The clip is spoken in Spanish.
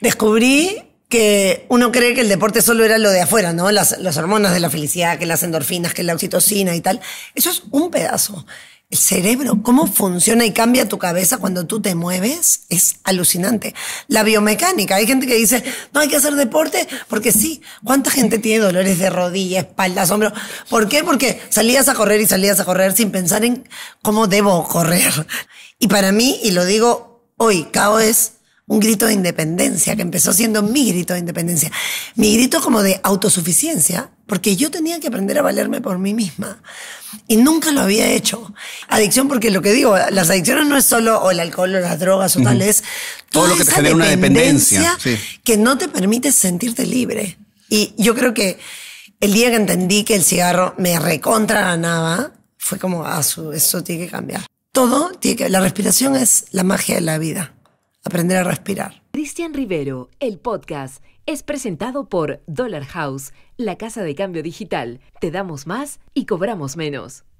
descubrí que uno cree que el deporte solo era lo de afuera, ¿no? Las, hormonas de la felicidad, que las endorfinas, que la oxitocina y tal. Eso es un pedazo. El cerebro, cómo funciona y cambia tu cabeza cuando tú te mueves, es alucinante. La biomecánica, hay gente que dice, no hay que hacer deporte, porque sí, ¿cuánta gente tiene dolores de rodilla, espalda, hombros? ¿Por qué? Porque salías a correr y salías a correr sin pensar en cómo debo correr. Y para mí, y lo digo hoy, cao es un grito de independencia, que empezó siendo mi grito de independencia. Mi grito como de autosuficiencia, porque yo tenía que aprender a valerme por mí misma. Y nunca lo había hecho. Adicción, porque lo que digo, las adicciones no es solo el alcohol o las drogas o tal, es todo lo que te genera una dependencia que no te permite sentirte libre. Y yo creo que el día que entendí que el cigarro me recontra ganaba, fue como, ah, eso tiene que cambiar. Todo tiene que, la respiración es la magia de la vida aprender a respirar. Cristian Rivero, el podcast, es presentado por Dollar House, la casa de cambio digital. Te damos más y cobramos menos.